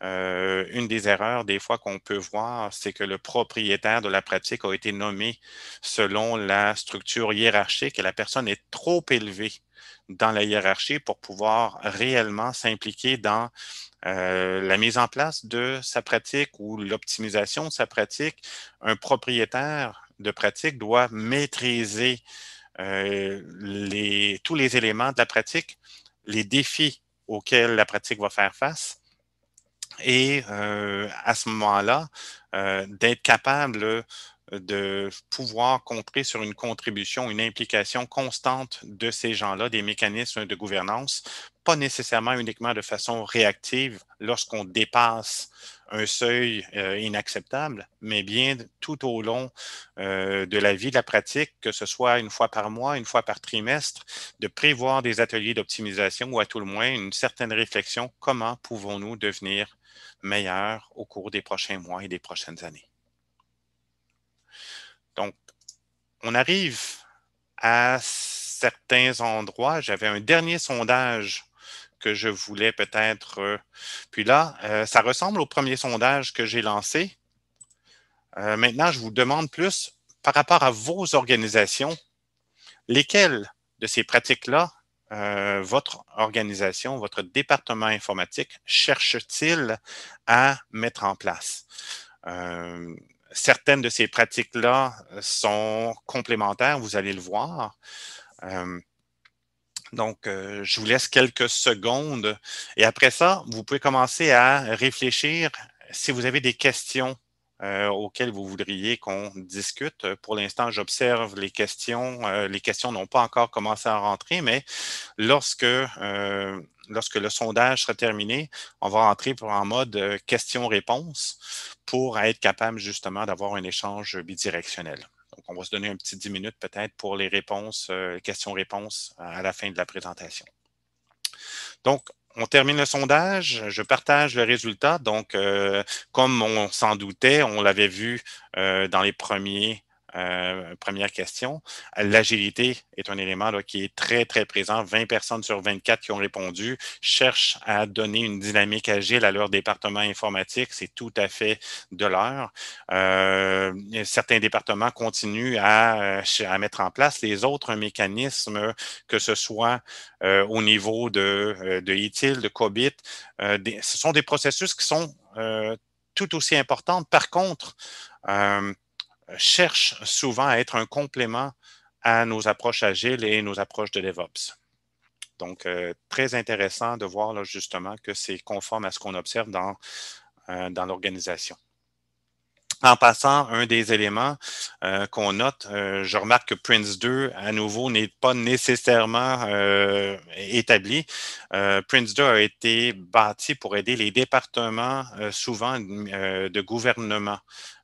Euh, une des erreurs des fois qu'on peut voir, c'est que le propriétaire de la pratique a été nommé selon la structure hiérarchique et la personne est trop élevée dans la hiérarchie pour pouvoir réellement s'impliquer dans euh, la mise en place de sa pratique ou l'optimisation de sa pratique. Un propriétaire de pratique doit maîtriser euh, tous les éléments de la pratique, les défis auquel la pratique va faire face. Et euh, à ce moment-là, euh, d'être capable euh, de pouvoir compter sur une contribution, une implication constante de ces gens-là, des mécanismes de gouvernance, pas nécessairement uniquement de façon réactive lorsqu'on dépasse un seuil euh, inacceptable, mais bien tout au long euh, de la vie de la pratique, que ce soit une fois par mois, une fois par trimestre, de prévoir des ateliers d'optimisation ou à tout le moins une certaine réflexion, comment pouvons-nous devenir meilleurs au cours des prochains mois et des prochaines années. Donc, on arrive à certains endroits. J'avais un dernier sondage que je voulais peut-être. Euh, puis là, euh, ça ressemble au premier sondage que j'ai lancé. Euh, maintenant, je vous demande plus par rapport à vos organisations, lesquelles de ces pratiques-là votre organisation, votre département informatique cherche-t-il à mettre en place? certaines de ces pratiques-là euh, sont complémentaires, vous allez le voir. Euh, donc, euh, je vous laisse quelques secondes et après ça, vous pouvez commencer à réfléchir si vous avez des questions euh, vous voudriez qu'on discute. Pour l'instant, j'observe les questions. Euh, les questions n'ont pas encore commencé à rentrer, mais lorsque, euh, lorsque le sondage sera terminé, on va entrer pour, en mode euh, question-réponse pour être capable justement d'avoir un échange bidirectionnel. Donc, on va se donner un petit dix minutes peut-être pour les réponses, questions-réponses à la fin de la présentation. Donc, on termine le sondage, je partage le résultat. Donc, euh, comme on s'en doutait, on l'avait vu euh, dans les premiers euh, première question. L'agilité est un élément qui est très, très présent. 20 personnes sur 24 qui ont répondu cherchent à donner une dynamique agile à leur département informatique. C'est tout à fait de l'heure. Euh, certains départements continuent à, mettre en place les autres mécanismes, que ce soit euh, au niveau de, de e ITIL, de COBIT. ce sont des processus qui sont tout aussi importants. Par contre, cherche souvent à être un complément à nos approches agiles et nos approches de DevOps. Donc, euh, très intéressant de voir justement que c'est conforme à ce qu'on observe dans, euh, dans l'organisation. En passant, un des éléments euh, qu'on note, je remarque que Prince 2, à nouveau, n'est pas nécessairement établi. Prince 2 a été bâti pour aider les départements, souvent de gouvernement,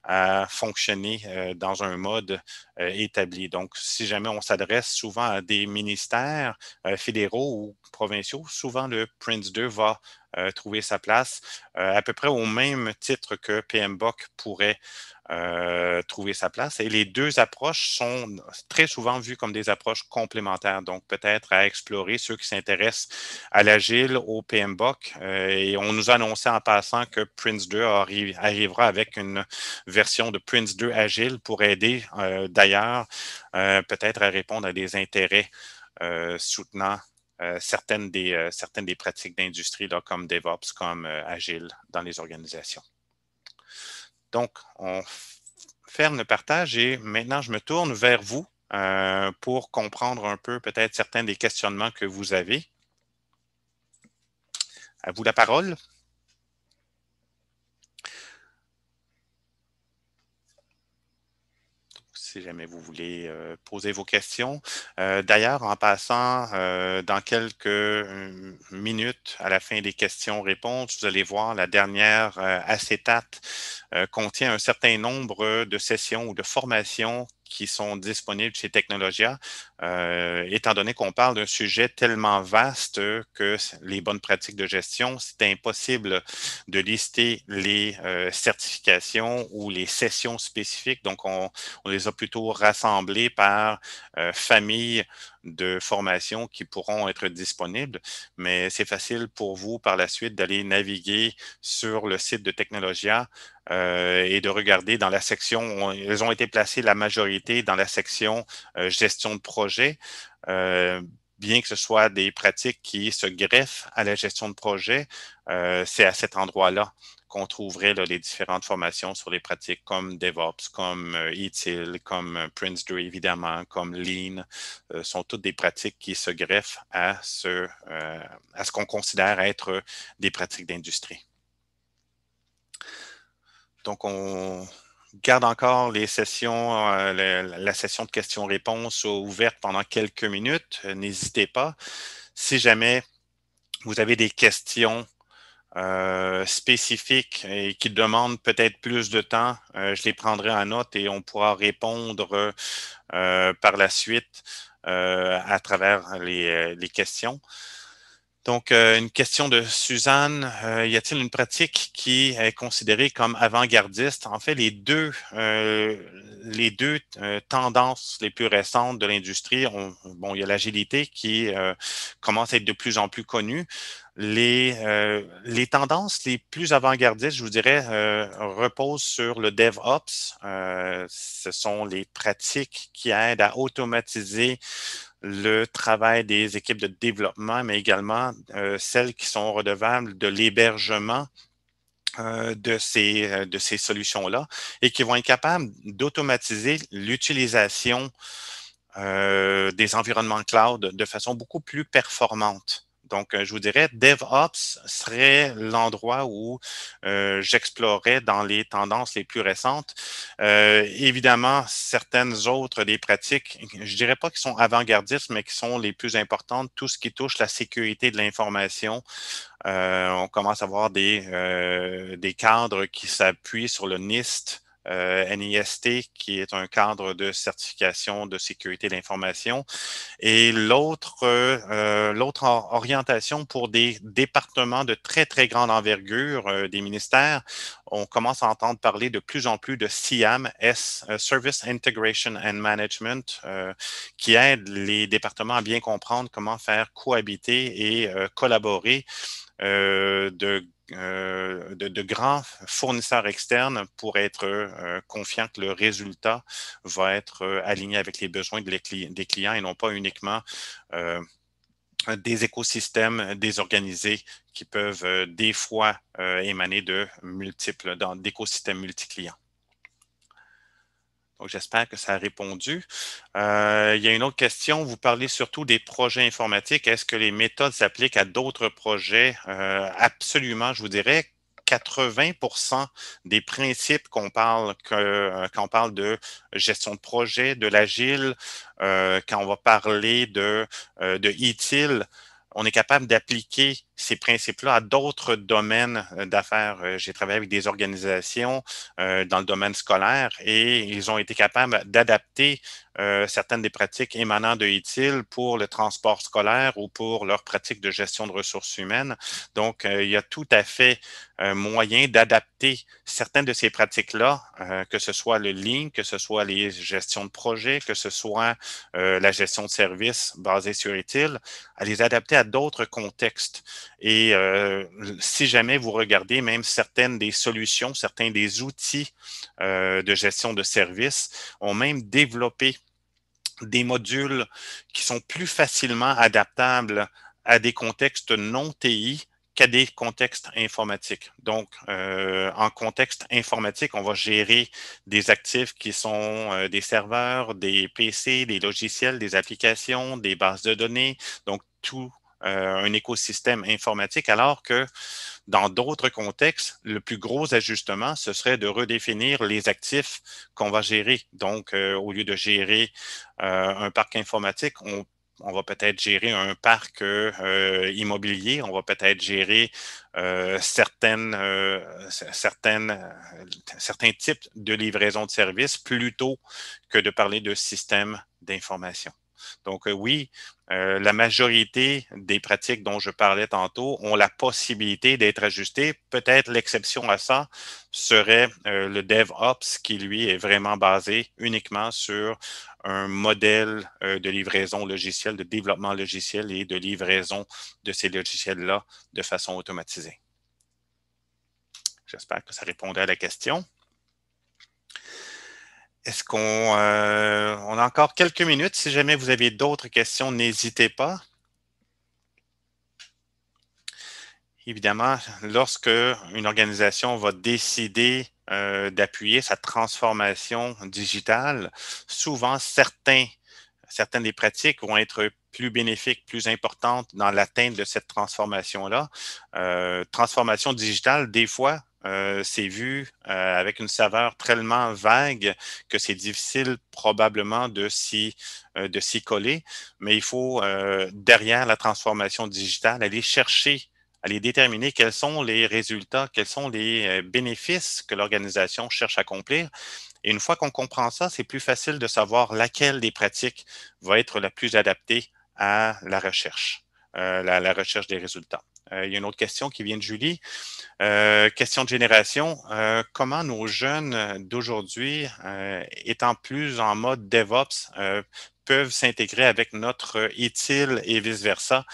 à fonctionner euh, dans un mode euh, établi. Donc, si jamais on s'adresse souvent à des ministères euh, fédéraux ou provinciaux, souvent le Prince 2 va trouver sa place à peu près au même titre que PMBOK pourrait euh, trouver sa place. Et les deux approches sont très souvent vues comme des approches complémentaires, donc peut-être à explorer ceux qui s'intéressent à l'agile, au PMBOK. Euh, et on nous annoncé en passant que Prince 2 arrivera avec une version de Prince 2 agile pour aider euh, d'ailleurs peut-être à répondre à des intérêts soutenant certaines, des, certaines des pratiques d'industrie, comme DevOps, comme Agile dans les organisations. Donc, on ferme le partage et maintenant, je me tourne vers vous euh, pour comprendre un peu peut-être certains des questionnements que vous avez. À vous la parole. si jamais vous voulez euh, poser vos questions. Euh, d'ailleurs, en passant, euh, dans quelques minutes, à la fin des questions-réponses, vous allez voir la dernière acétate contient un certain nombre de sessions ou de formations qui sont disponibles chez Technologia, euh, étant donné qu'on parle d'un sujet tellement vaste que les bonnes pratiques de gestion, c'est impossible de lister les euh, certifications ou les sessions spécifiques. Donc, on, les a plutôt rassemblées par euh, famille de formations qui pourront être disponibles, mais c'est facile pour vous par la suite d'aller naviguer sur le site de Technologia euh, et de regarder dans la section, où elles ont été placées la majorité dans la section euh, gestion de projet. Euh, bien que ce soit des pratiques qui se greffent à la gestion de projet, c'est à cet endroit-là on trouverait les différentes formations sur les pratiques comme DevOps, comme it euh, e comme euh, prince évidemment, comme Lean, euh, sont toutes des pratiques qui se greffent à ce, à ce qu'on considère être des pratiques d'industrie. Donc, on, garde encore les sessions, la session de questions-réponses ouverte pendant quelques minutes. N'hésitez pas. Si jamais vous avez des questions euh, spécifiques et qui demandent peut-être plus de temps, euh, je les prendrai en note et on pourra répondre euh, par la suite à travers les, questions. Donc, une question de Suzanne. y a-t-il une pratique qui est considérée comme avant-gardiste? En fait, les deux, les deux tendances les plus récentes de l'industrie, bon, il y a l'agilité qui commence à être de plus en plus connue. Euh, les, tendances les plus avant-gardistes, je vous dirais, euh, reposent sur le DevOps. Euh, ce sont les pratiques qui aident à automatiser le travail des équipes de développement, mais également celles qui sont redevables de l'hébergement de ces, solutions-là et qui vont être capables d'automatiser l'utilisation des environnements cloud de façon beaucoup plus performante. Donc, euh, je vous dirais, DevOps serait l'endroit où euh, j'explorais dans les tendances les plus récentes. Euh, évidemment, certaines autres des pratiques, je dirais pas qu'ils sont avant-gardistes, mais qui sont les plus importantes, tout ce qui touche la sécurité de l'information. Euh, on commence à voir des, des cadres qui s'appuient sur le NIST, euh, NIST, qui est un cadre de certification de sécurité de l'information. Et l'autre, euh, l'autre orientation pour des départements de très, très grande envergure euh, des ministères, on commence à entendre parler de plus en plus de SIAM, Service Integration and Management, qui aide les départements à bien comprendre comment faire cohabiter et collaborer euh, de euh, de, grands fournisseurs externes pour être euh, confiant que le résultat va être euh, aligné avec les besoins des clients et non pas uniquement des écosystèmes désorganisés qui peuvent des fois émaner de multiples, d'écosystèmes multi-clients. Donc, j'espère que ça a répondu. Euh, il y a une autre question. Vous parlez surtout des projets informatiques. Est-ce que les méthodes s'appliquent à d'autres projets? Euh, absolument, je vous dirais. 80 des principes qu'on parle, que, euh, quand parle de gestion de projet, de l'agile, quand on va parler de, de e on est capable d'appliquer ces principes-là à d'autres domaines euh, d'affaires. Euh, j'ai travaillé avec des organisations euh, dans le domaine scolaire et ils ont été capables d'adapter euh, certaines des pratiques émanant de ITIL pour le transport scolaire ou pour leurs pratiques de gestion de ressources humaines. Donc, euh, il y a tout à fait un euh, moyen d'adapter certaines de ces pratiques-là, que ce soit le lien, que ce soit les gestions de projets, que ce soit la gestion de services basée sur ITIL, à les adapter à d'autres contextes. Et si jamais vous regardez même certaines des solutions, certains des outils de gestion de services ont même développé des modules qui sont plus facilement adaptables à des contextes non TI qu'à des contextes informatiques. Donc, euh, en contexte informatique, on va gérer des actifs qui sont euh, des serveurs, des PC, des logiciels, des applications, des bases de données. Donc, tout euh, un écosystème informatique, alors que dans d'autres contextes, le plus gros ajustement, ce serait de redéfinir les actifs qu'on va gérer. Donc, euh, au lieu de gérer euh, un parc informatique, on, va peut-être gérer un parc immobilier, on va peut-être gérer certains types de livraison de services plutôt que de parler de système d'information. Donc euh, oui, euh, la majorité des pratiques dont je parlais tantôt ont la possibilité d'être ajustées. Peut-être l'exception à ça serait euh, le DevOps qui, lui, est vraiment basé uniquement sur un modèle de livraison logicielle, de développement logiciel et de livraison de ces logiciels-là de façon automatisée. J'espère que ça répondait à la question. Est-ce qu'on euh, on a encore quelques minutes? Si jamais vous avez d'autres questions, n'hésitez pas. Évidemment, lorsque une organisation va décider euh, d'appuyer sa transformation digitale, souvent certains, certaines des pratiques vont être plus bénéfiques, plus importantes dans l'atteinte de cette transformation-là. Euh, transformation digitale, des fois, euh, c'est vu euh, avec une saveur tellement vague que c'est difficile probablement de s'y, euh, coller, mais il faut, derrière la transformation digitale, aller chercher, aller déterminer quels sont les résultats, quels sont les bénéfices que l'organisation cherche à accomplir. Et une fois qu'on comprend ça, c'est plus facile de savoir laquelle des pratiques va être la plus adaptée à la recherche, la recherche des résultats. Euh, il y a une autre question qui vient de Julie. Euh, question de génération. Euh, comment nos jeunes d'aujourd'hui, étant plus en mode DevOps, peuvent s'intégrer avec notre ITIL et vice-versa.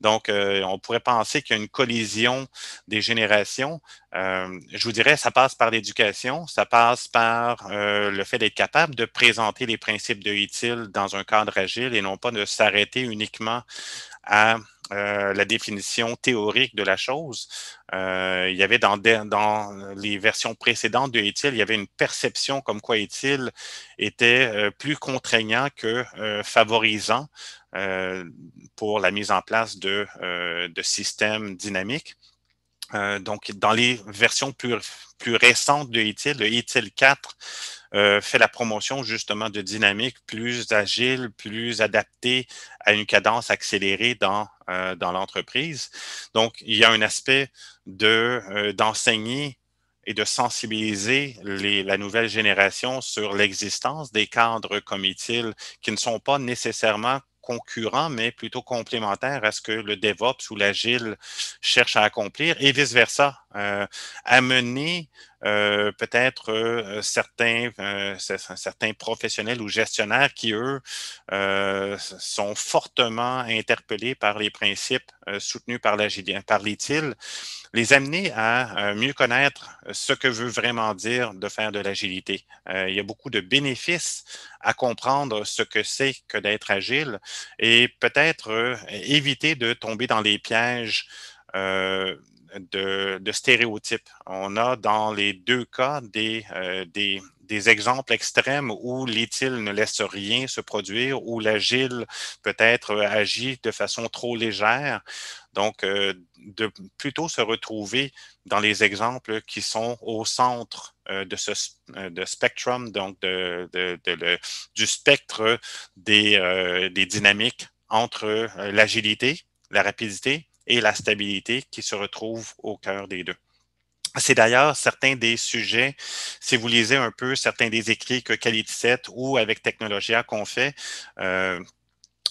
Donc, on pourrait penser qu'il y a une collision des générations. je vous dirais, ça passe par l'éducation, ça passe par le fait d'être capable de présenter les principes de ITIL dans un cadre agile et non pas de s'arrêter uniquement à euh, la définition théorique de la chose. Euh, il y avait dans, les versions précédentes de etil, il y avait une perception comme quoi etil était euh, plus contraignant que favorisant pour la mise en place de, systèmes dynamiques. donc, dans les versions plus, récentes de etil, le etil 4, euh, fait la promotion justement de dynamiques plus agiles, plus adaptées à une cadence accélérée dans, euh, dans l'entreprise. Donc, il y a un aspect euh, d'enseigner et de sensibiliser la nouvelle génération sur l'existence des cadres comme qui ne sont pas nécessairement concurrents, mais plutôt complémentaires à ce que le DevOps ou l'Agile cherche à accomplir et vice-versa. Euh, amener euh, peut-être euh, certains, euh, certains professionnels ou gestionnaires qui, eux, sont fortement interpellés par les principes soutenus par l'ITIL, les amener à mieux connaître ce que veut vraiment dire de faire de l'agilité. il y a beaucoup de bénéfices à comprendre ce que c'est que d'être agile et peut-être éviter de tomber dans les pièges de, stéréotypes. On a dans les deux cas euh, des, des, exemples extrêmes où l'éthyle ne laisse rien se produire, où l'agile peut-être agit de façon trop légère. Donc, euh, de plutôt se retrouver dans les exemples qui sont au centre euh, de ce de spectrum, donc de, de, de le, du spectre des, des dynamiques entre l'agilité, la rapidité et la stabilité qui se retrouve au cœur des deux. C'est d'ailleurs certains des sujets, si vous lisez un peu certains des écrits que Qualité7 ou avec Technologia qu'on fait, euh,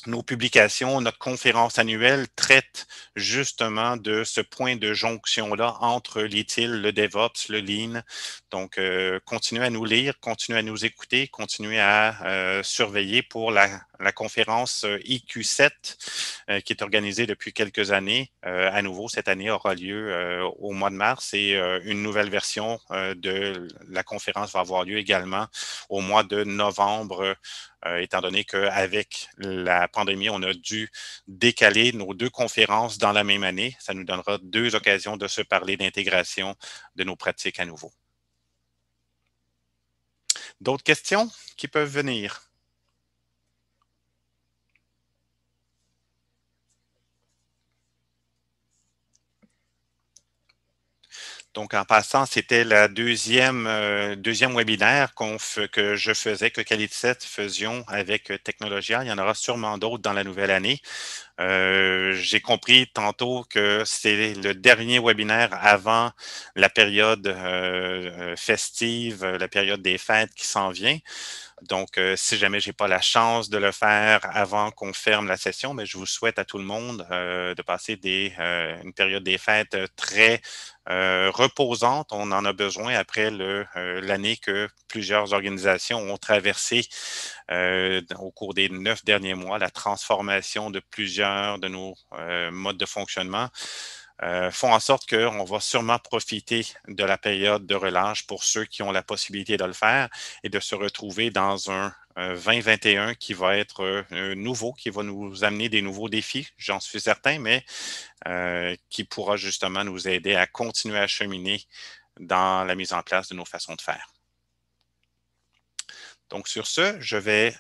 nos publications, notre conférence annuelle traite justement de ce point de jonction-là entre l'ITIL, le DevOps, le Lean. Donc, euh, continuez à nous lire, continuez à nous écouter, continuez à euh, surveiller pour la conférence IQ7 euh, qui est organisée depuis quelques années. Euh, à nouveau, cette année aura lieu euh, au mois de mars et une nouvelle version de la conférence va avoir lieu également au mois de novembre, étant donné qu'avec la pandémie, on a dû décaler nos deux conférences dans la même année. Ça nous donnera deux occasions de se parler d'intégration de nos pratiques à nouveau. D'autres questions qui peuvent venir? Donc, en passant, c'était la deuxième, euh, deuxième webinaire que je faisais, que Qualité 7 faisions avec euh, Technologia. Il y en aura sûrement d'autres dans la nouvelle année. Euh, j'ai compris tantôt que c'est le dernier webinaire avant la période festive, la période des fêtes qui s'en vient. Donc, si jamais je n'ai pas la chance de le faire avant qu'on ferme la session, mais ben, je vous souhaite à tout le monde de passer une période des fêtes très euh, reposante. On en a besoin après euh, l'année que plusieurs organisations ont traversé euh, au cours des neuf derniers mois, la transformation de plusieurs de nos modes de fonctionnement. Euh, font en sorte qu'on va sûrement profiter de la période de relâche pour ceux qui ont la possibilité de le faire et de se retrouver dans un 2021 euh, qui va être euh, nouveau, qui va nous amener des nouveaux défis, j'en suis certain, mais qui pourra justement nous aider à continuer à cheminer dans la mise en place de nos façons de faire. Donc sur ce, je vais